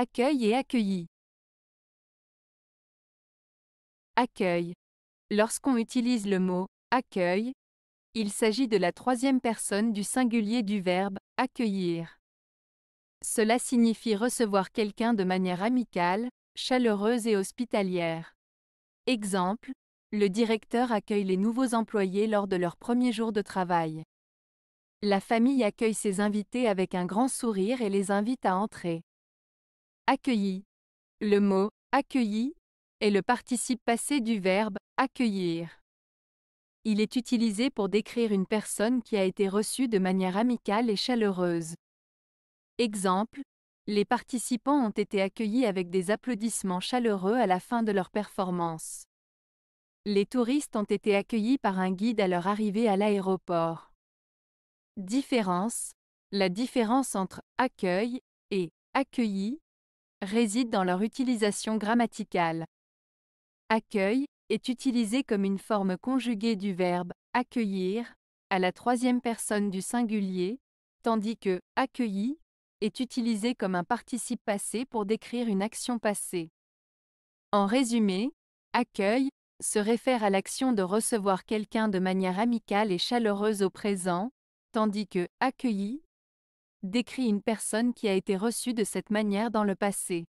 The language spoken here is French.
Accueil et accueilli. Accueil. Lorsqu'on utilise le mot accueil, il s'agit de la troisième personne du singulier du verbe accueillir. Cela signifie recevoir quelqu'un de manière amicale, chaleureuse et hospitalière. Exemple, le directeur accueille les nouveaux employés lors de leur premier jour de travail. La famille accueille ses invités avec un grand sourire et les invite à entrer accueilli. Le mot accueilli est le participe passé du verbe accueillir. Il est utilisé pour décrire une personne qui a été reçue de manière amicale et chaleureuse. Exemple, les participants ont été accueillis avec des applaudissements chaleureux à la fin de leur performance. Les touristes ont été accueillis par un guide à leur arrivée à l'aéroport. Différence. La différence entre accueil et accueilli réside dans leur utilisation grammaticale. Accueil est utilisé comme une forme conjuguée du verbe accueillir à la troisième personne du singulier, tandis que accueilli est utilisé comme un participe passé pour décrire une action passée. En résumé, accueil se réfère à l'action de recevoir quelqu'un de manière amicale et chaleureuse au présent, tandis que accueilli décrit une personne qui a été reçue de cette manière dans le passé.